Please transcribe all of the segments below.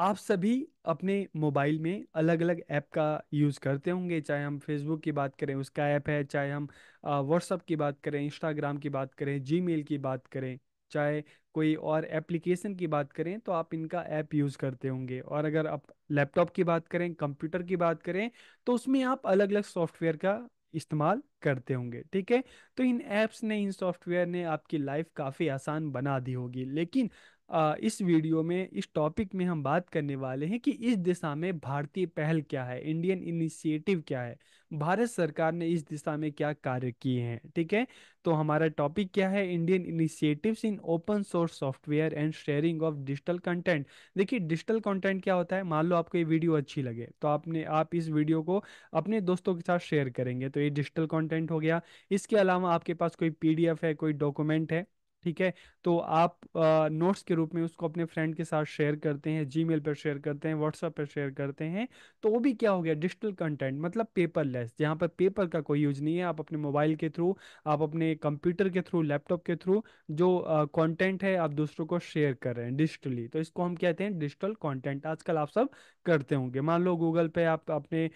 आप सभी अपने मोबाइल में अलग अलग ऐप का यूज़ करते होंगे चाहे हम फेसबुक की बात करें उसका ऐप है चाहे हम व्हाट्सअप की बात करें इंस्टाग्राम की बात करें जीमेल की बात करें चाहे कोई और एप्लीकेशन की बात करें तो आप इनका ऐप यूज़ करते होंगे और अगर आप लैपटॉप की बात करें कंप्यूटर की बात करें तो उसमें आप अलग अलग सॉफ्टवेयर का इस्तेमाल करते होंगे ठीक है तो इन ऐप्स ने इन सॉफ्टवेयर ने आपकी लाइफ काफ़ी आसान बना दी होगी लेकिन इस वीडियो में इस टॉपिक में हम बात करने वाले हैं कि इस दिशा में भारतीय पहल क्या है इंडियन इनिशिएटिव क्या है भारत सरकार ने इस दिशा में क्या कार्य किए हैं ठीक है तो हमारा टॉपिक क्या है Indian initiatives in open source software and sharing of digital content देखिए डिजिटल कंटेंट क्या होता है मान लो आपको ये वीडियो अच्छी लगे तो आपने आप इस वीडियो को अपने दोस्तों के साथ शेयर करेंगे तो ये डिजिटल कॉन्टेंट हो गया इसके अलावा आपके पास कोई पी है कोई डॉक्यूमेंट है ठीक है तो आप नोट्स के रूप में उसको अपने फ्रेंड के साथ शेयर करते हैं जीमेल पर शेयर करते हैं व्हाट्सएप पर शेयर करते हैं तो वो भी क्या हो गया डिजिटल कंटेंट मतलब पेपरलेस जहाँ पर पेपर का कोई यूज नहीं है आप अपने मोबाइल के थ्रू आप अपने कंप्यूटर के थ्रू लैपटॉप के थ्रू जो कॉन्टेंट है आप दूसरों को शेयर कर रहे हैं डिजिटली तो इसको हम कहते हैं डिजिटल कॉन्टेंट आजकल आप सब करते होंगे मान लो गूगल पे आप अपने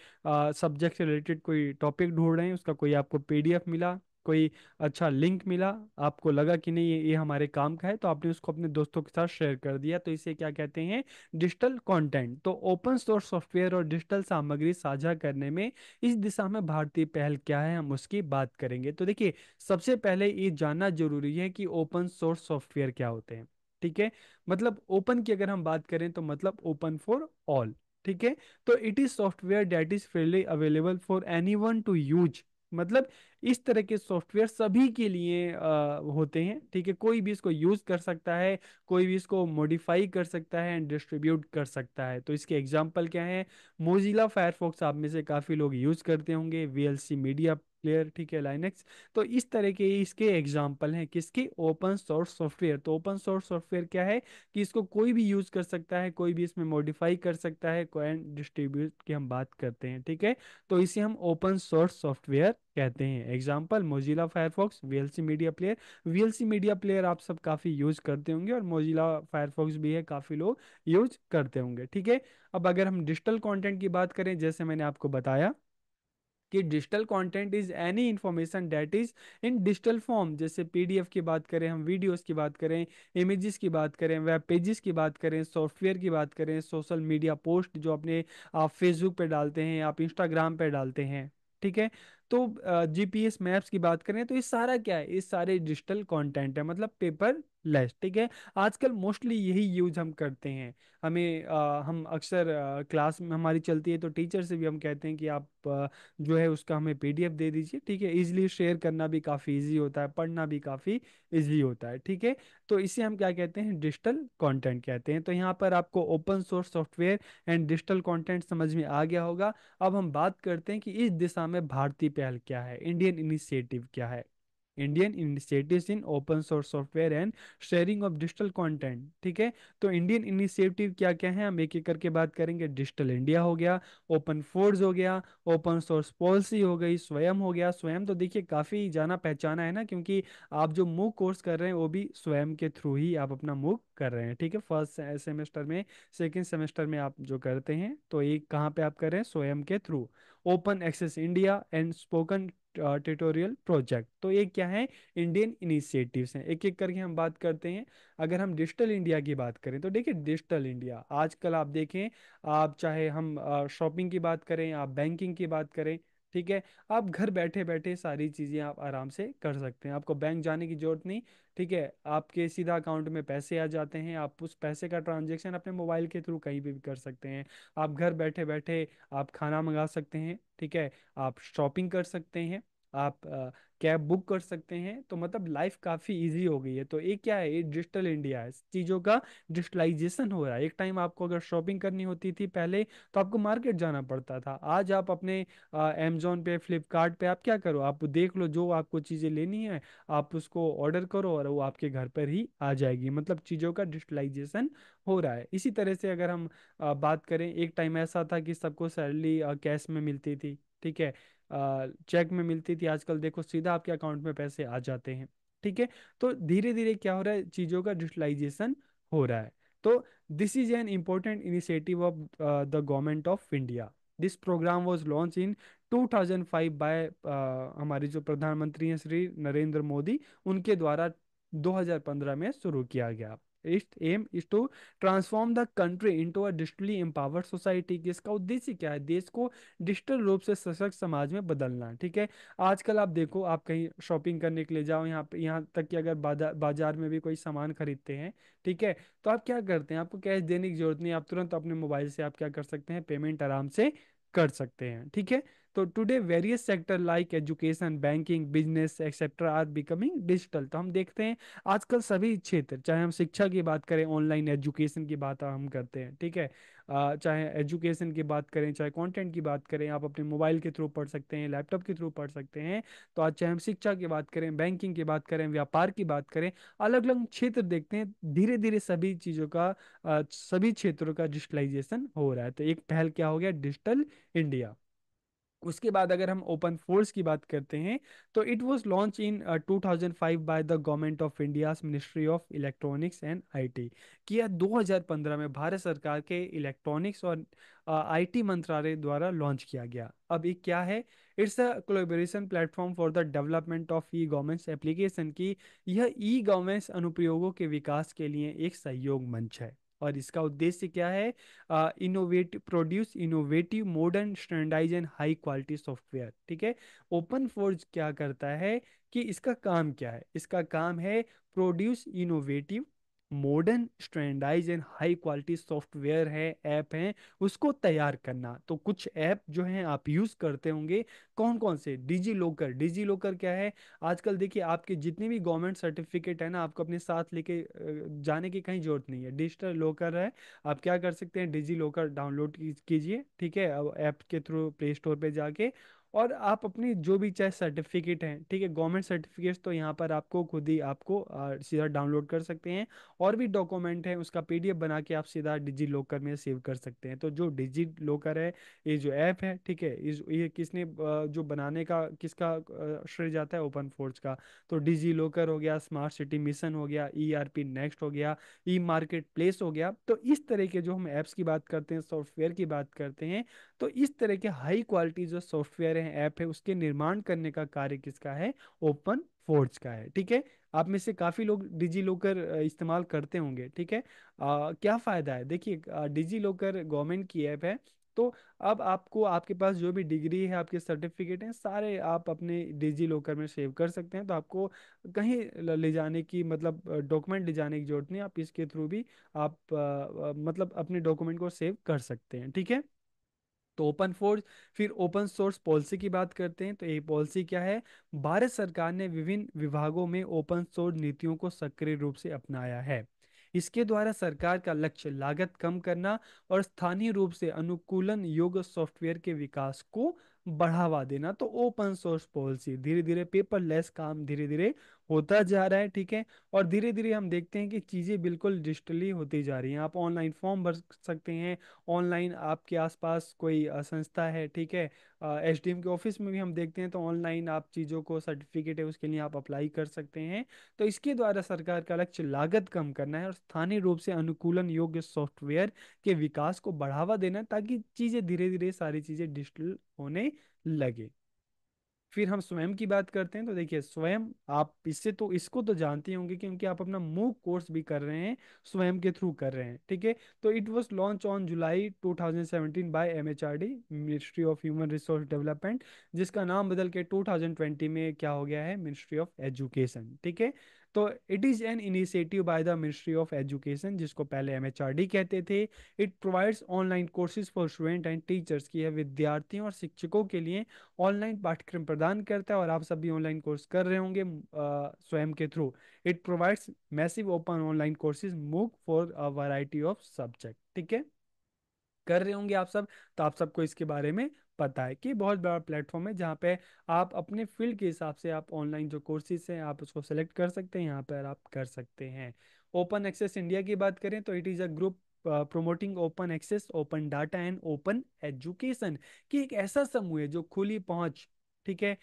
सब्जेक्ट से रिलेटेड कोई टॉपिक ढूंढ रहे हैं उसका कोई आपको पीडीएफ मिला कोई अच्छा लिंक मिला आपको लगा कि नहीं ये ये हमारे काम का है तो आपने उसको अपने दोस्तों के साथ शेयर कर दिया तो इसे क्या कहते हैं डिजिटल कंटेंट तो ओपन सोर्स सॉफ्टवेयर और डिजिटल सामग्री साझा करने में इस दिशा में भारतीय पहल क्या है हम उसकी बात करेंगे तो देखिए सबसे पहले ये जानना जरूरी है कि ओपन सोर्स सॉफ्टवेयर क्या होते हैं ठीक है मतलब ओपन की अगर हम बात करें तो मतलब ओपन फॉर ऑल ठीक है तो it is software that is freely available for anyone to use मतलब इस तरह के सॉफ्टवेयर सभी के लिए आ, होते हैं ठीक है कोई भी इसको यूज कर सकता है कोई भी इसको मॉडिफाई कर सकता है एंड डिस्ट्रीब्यूट कर सकता है तो इसके एग्जाम्पल क्या है मोजिला फायरफॉक्स आप में से काफ़ी लोग यूज करते होंगे वीएलसी मीडिया प्लेयर ठीक है लाइनेक्स तो इस तरह के इसके एग्जाम्पल हैं किसके ओपन सोर्स सॉफ्टवेयर तो ओपन सोर्स सॉफ्टवेयर क्या है कि इसको कोई भी यूज कर सकता है कोई भी इसमें मॉडिफाई कर सकता है कोई डिस्ट्रीब्यूट की हम बात करते हैं ठीक है तो इसे हम ओपन सोर्स सॉफ्टवेयर कहते हैं example Mozilla Firefox VLC media player VLC media player आप सब काफ़ी यूज करते होंगे और मोजिला फायरफॉक्स भी है काफ़ी लोग यूज करते होंगे ठीक है अब अगर हम डिजिटल कॉन्टेंट की बात करें जैसे मैंने आपको बताया कि digital content is any information that is in digital form जैसे पीडीएफ की बात करें हम वीडियोस की बात करें इमेजेस की बात करें वेब पेजेस की बात करें सॉफ्टवेयर की बात करें सोशल मीडिया पोस्ट जो अपने आप फेसबुक पे डालते हैं आप इंस्टाग्राम पे डालते हैं ठीक है तो जीपीएस मैप्स की बात करें तो ये सारा क्या है ये सारे डिजिटल कंटेंट है मतलब पेपर लेस ठीक है आजकल मोस्टली यही यूज हम करते हैं हमें आ, हम अक्सर क्लास में हमारी चलती है तो टीचर से भी हम कहते हैं कि आप जो है उसका हमें पीडीएफ दे दीजिए ठीक है इजीली शेयर करना भी काफ़ी इजी होता है पढ़ना भी काफ़ी इजी होता है ठीक है तो इसे हम क्या कहते हैं डिजिटल कंटेंट कहते हैं तो यहाँ पर आपको open source software and digital content समझ में आ गया होगा अब हम बात करते हैं कि इस दिशा में भारतीय पहल क्या है इंडियन इनिशिएटिव क्या है Indian initiatives in open source software and sharing of digital content ठीक है तो इंडियन इनिशिएटिव क्या क्या है हम एक एक करके बात करेंगे डिजिटल इंडिया हो गया ओपन फोर्स हो गया ओपन सोर्स पॉलिसी हो गई स्वयं हो गया स्वयं तो देखिए काफ़ी जाना पहचाना है ना क्योंकि आप जो मूक कोर्स कर रहे हैं वो भी स्वयं के थ्रू ही आप अपना मूक कर रहे हैं ठीक है फर्स्ट सेमेस्टर में सेकेंड सेमेस्टर में आप जो करते हैं तो एक कहाँ पे आप कर रहे हैं स्वयं के through open access India and spoken tutorial project तो ये क्या है इंडियन इनिशिएटिव्स हैं एक एक करके हम बात करते हैं अगर हम डिजिटल इंडिया की बात करें तो देखिए डिजिटल इंडिया आजकल आप देखें आप चाहे हम शॉपिंग की बात करें आप बैंकिंग की बात करें ठीक है आप घर बैठे बैठे सारी चीज़ें आप आराम से कर सकते हैं आपको बैंक जाने की जरूरत नहीं ठीक है आपके सीधा अकाउंट में पैसे आ जाते हैं आप उस पैसे का ट्रांजेक्शन अपने मोबाइल के थ्रू कहीं भी, भी कर सकते हैं आप घर बैठे बैठे आप खाना मंगा सकते हैं ठीक है आप शॉपिंग कर सकते हैं आप कैब बुक कर सकते हैं तो मतलब लाइफ काफ़ी इजी हो गई है तो ये क्या है ये डिजिटल इंडिया है चीज़ों का डिजिटलाइजेशन हो रहा है एक टाइम आपको अगर शॉपिंग करनी होती थी पहले तो आपको मार्केट जाना पड़ता था आज आप अपने अमेजोन पे फ्लिपकार्ट पे आप क्या करो आप देख लो जो आपको चीज़ें लेनी है आप उसको ऑर्डर करो और वो आपके घर पर ही आ जाएगी मतलब चीज़ों का डिजिटलाइजेशन हो रहा है इसी तरह से अगर हम बात करें एक टाइम ऐसा था कि सबको सैलरी कैश में मिलती थी ठीक है चेक में मिलती थी आजकल देखो सीधा आपके अकाउंट में पैसे आ जाते हैं ठीक है तो धीरे धीरे क्या हो रहा है चीज़ों का डिजिटलाइजेशन हो रहा है तो this is an important initiative of the government of India this programme was launched in 2005 by हमारे जो प्रधानमंत्री हैं श्री नरेंद्र मोदी उनके द्वारा 2015 में शुरू किया गया it aim is to transform the country country into a digitally empowered society इसका उद्देश्य क्या है देश को डिजिटल रूप से सशक्त समाज में बदलना ठीक है आजकल आप देखो आप कहीं शॉपिंग करने के लिए जाओ यहाँ पे यहाँ तक कि अगर बाजार में भी कोई सामान खरीदते हैं ठीक है तो आप क्या करते हैं आपको कैश देने की जरूरत नहीं आप तुरंत अपने मोबाइल से आप क्या कर सकते हैं पेमेंट आराम से कर सकते हैं ठीक है तो today various sector like education banking business etcetera are becoming digital तो हम देखते हैं आजकल सभी क्षेत्र चाहे हम शिक्षा की बात करें ऑनलाइन एजुकेशन की बात हम करते हैं ठीक है चाहे एजुकेशन की बात करें चाहे कंटेंट की बात करें आप अपने मोबाइल के थ्रू पढ़ सकते हैं लैपटॉप के थ्रू पढ़ सकते हैं तो आज चाहे हम शिक्षा की बात करें बैंकिंग की बात करें व्यापार की बात करें अलग अलग क्षेत्र देखते हैं धीरे धीरे सभी चीज़ों का सभी क्षेत्रों का डिजिटलाइजेशन हो रहा है तो एक पहल क्या हो गया डिजिटल इंडिया उसके बाद अगर हम ओपन फोर्स की बात करते हैं तो it was launched in 2005 by the government of India ministry of electronics and IT किया 2015 में भारत सरकार के इलेक्ट्रॉनिक्स और आईटी uh, मंत्रालय द्वारा लॉन्च किया गया अब ये क्या है it's a collaboration platform for the development of e governance application की यह ई गवर्नमेंस अनुप्रयोगों के विकास के लिए एक सहयोग मंच है और इसका उद्देश्य क्या है innovate produce innovative modern standardise and high quality software ठीक है ओपन फोर्ज क्या करता है कि इसका काम क्या है इसका काम है produce innovative modern standardise and high quality software है ऐप हैं उसको तैयार करना तो कुछ ऐप जो हैं आप यूज़ करते होंगे कौन कौन से डिजी लॉकर डिजी लॉकर क्या है आजकल देखिए आपके जितने भी गवर्नमेंट सर्टिफिकेट है ना आपको अपने साथ लेके जाने की कहीं ज़रूरत नहीं है डिजिटल लॉकर है आप क्या कर सकते हैं डिजी लॉकर डाउनलोड कीजिए ठीक है अब ऐप के थ्रू प्ले स्टोर पर जाके और आप अपनी जो भी चाहे सर्टिफिकेट हैं ठीक है गवर्नमेंट सर्टिफिकेट्स तो यहाँ पर आपको खुद ही आपको सीधा डाउनलोड कर सकते हैं और भी डॉक्यूमेंट है उसका पीडीएफ बना के आप सीधा डिजी लॉकर में सेव कर सकते हैं तो जो डिजी लॉकर है ये जो ऐप है ठीक है इस ये किसने जो बनाने का किसका श्रेय जाता है ओपन फोर्स का तो डिजी लॉकर हो गया स्मार्ट सिटी मिशन हो गया ई आर पी नेक्स्ट हो गया ई मार्केट प्लेस हो गया तो इस तरह के जो हम ऐप्स की बात करते हैं सॉफ्टवेयर की बात करते हैं तो इस तरह के हाई क्वालिटी जो सॉफ्टवेयर है ऐप है उसके निर्माण करने का कार्य किसका है ओपन फोर्ज का है ठीक है आप में से काफ़ी लोग डिजी लॉकर इस्तेमाल करते होंगे ठीक है आ, क्या फ़ायदा है देखिए डिजी लॉकर गवर्नमेंट की ऐप है तो अब आपको आपके पास जो भी डिग्री है आपके सर्टिफिकेट हैं सारे आप अपने डिजी लॉकर में सेव कर सकते हैं तो आपको कहीं ले जाने की मतलब डॉक्यूमेंट ले जाने की जरूरत नहीं आप इसके थ्रू भी आप मतलब अपने डॉक्यूमेंट को सेव कर सकते हैं ठीक है तो ओपन फोर्स फिर ओपन सोर्स पॉलिसी की बात करते हैं तो ये पॉलिसी क्या है भारत सरकार ने विभिन्न विभागों में ओपन सोर्स नीतियों को सक्रिय रूप से अपनाया है इसके द्वारा सरकार का लक्ष्य लागत कम करना और स्थानीय रूप से अनुकूलन योग्य सॉफ्टवेयर के विकास को बढ़ावा देना तो ओपन सोर्स पॉलिसी धीरे धीरे पेपरलेस काम धीरे धीरे होता जा रहा है ठीक है और धीरे धीरे हम देखते हैं कि चीज़ें बिल्कुल डिजिटली होती जा रही हैं आप ऑनलाइन फॉर्म भर सकते हैं ऑनलाइन आपके आसपास कोई संस्था है ठीक है एच डी एम के ऑफिस में भी हम देखते हैं तो ऑनलाइन आप चीज़ों को सर्टिफिकेट है उसके लिए आप अप्लाई कर सकते हैं तो इसके द्वारा सरकार का लक्ष्य लागत कम करना है और स्थानीय रूप से अनुकूलन योग्य सॉफ्टवेयर के विकास को बढ़ावा देना ताकि चीज़ें धीरे धीरे सारी चीज़ें डिजिटल होने लगे फिर हम स्वयं की बात करते हैं तो देखिए स्वयं आप इससे तो इसको तो जानते होंगे क्योंकि आप अपना मूक कोर्स भी कर रहे हैं स्वयं के थ्रू कर रहे हैं ठीक है तो it was launched on July 2017 by MHRD ministry of human resource development जिसका नाम बदल के 2020 में क्या हो गया है मिनिस्ट्री ऑफ एजुकेशन ठीक है तो it is an initiative by the ministry of education जिसको पहले एम कहते थे it provides online courses for student and teachers की है विद्यार्थियों और शिक्षकों के लिए ऑनलाइन पाठ्यक्रम प्रदान करता है और आप सभी ऑनलाइन कोर्स कर रहे होंगे स्वयं के through it provides massive open online courses MOOC for a variety of subject ठीक है कर रहे होंगे आप सब तो आप सबको इसके बारे में पता है कि बहुत बड़ा प्लेटफॉर्म है जहाँ पे आप अपने फील्ड के हिसाब से आप ऑनलाइन जो कोर्सेज हैं आप उसको सेलेक्ट कर सकते हैं यहाँ पर आप कर सकते हैं ओपन एक्सेस इंडिया की बात करें तो it is a group promoting open access open data and open education कि एक ऐसा समूह है जो खुली पहुंच ठीक है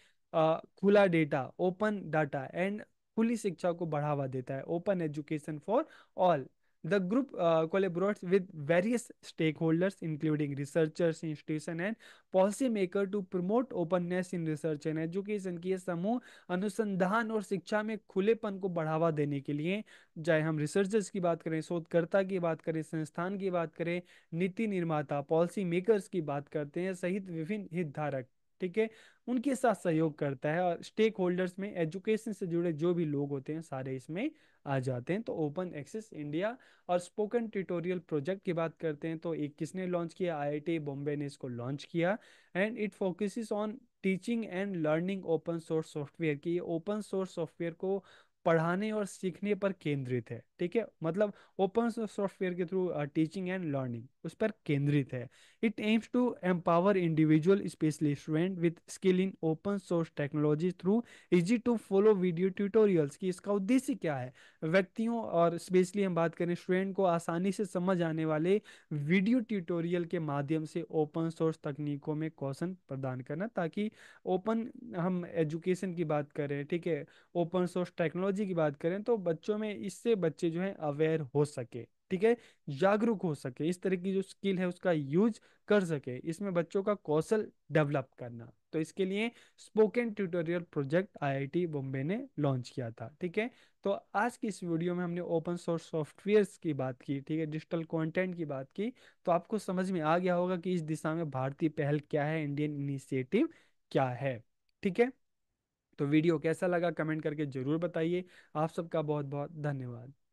खुला डेटा ओपन डाटा एंड खुली शिक्षा को बढ़ावा देता है open education for all the group collaborates with various stakeholders including researchers institution and policy maker to promote openness in research and education की समूह अनुसंधान और शिक्षा में खुलेपन को बढ़ावा देने के लिए चाहे हम रिसर्चर्स की बात करें शोधकर्ता की बात करें संस्थान की बात करें नीति निर्माता पॉलिसी मेकर्स की बात करते हैं सहित विभिन्न हितधारक ठीक है उनके साथ सहयोग करता है और स्टेक होल्डर्स में एजुकेशन से जुड़े जो भी लोग होते हैं सारे इसमें आ जाते हैं तो ओपन एक्सेस इंडिया और स्पोकन ट्यूटोरियल प्रोजेक्ट की बात करते हैं तो एक किसने लॉन्च किया आईआईटी बॉम्बे ने इसको लॉन्च किया and it focuses on teaching and learning open source software की ओपन सोर्स सॉफ्टवेयर को पढ़ाने और सीखने पर केंद्रित है ठीक है मतलब ओपन सोर्स सॉफ्टवेयर के थ्रू टीचिंग एंड लर्निंग उस पर केंद्रित है it aims to empower individual specially student with skill in open source technology through easy to follow video tutorials की इसका उद्देश्य क्या है व्यक्तियों और स्पेशली हम बात करें स्टूडेंट को आसानी से समझ आने वाले वीडियो ट्यूटोरियल के माध्यम से ओपन सोर्स तकनीकों में कौशन प्रदान करना ताकि ओपन हम एजुकेशन की बात करें ठीक है ओपन सोर्स टेक्नोलॉजी की बात करें तो बच्चों में इससे बच्चे बच्चे जो है अवेयर हो सके ठीक है जागरूक हो सके इस तरह की जो स्किल है उसका यूज कर सके इसमें बच्चों का कौशल डेवलप करना तो इसके लिए spoken tutorial project IIT Bombay ने लॉन्च किया था ठीक है तो आज की इस वीडियो में हमने ओपन सोर्स सॉफ्टवेयर्स की बात की ठीक है डिजिटल कंटेंट की बात की तो आपको समझ में आ गया होगा कि इस दिशा में भारतीय पहल क्या है इंडियन इनिशिएटिव क्या है ठीक है तो वीडियो कैसा लगा कमेंट करके जरूर बताइए आप सबका बहुत बहुत धन्यवाद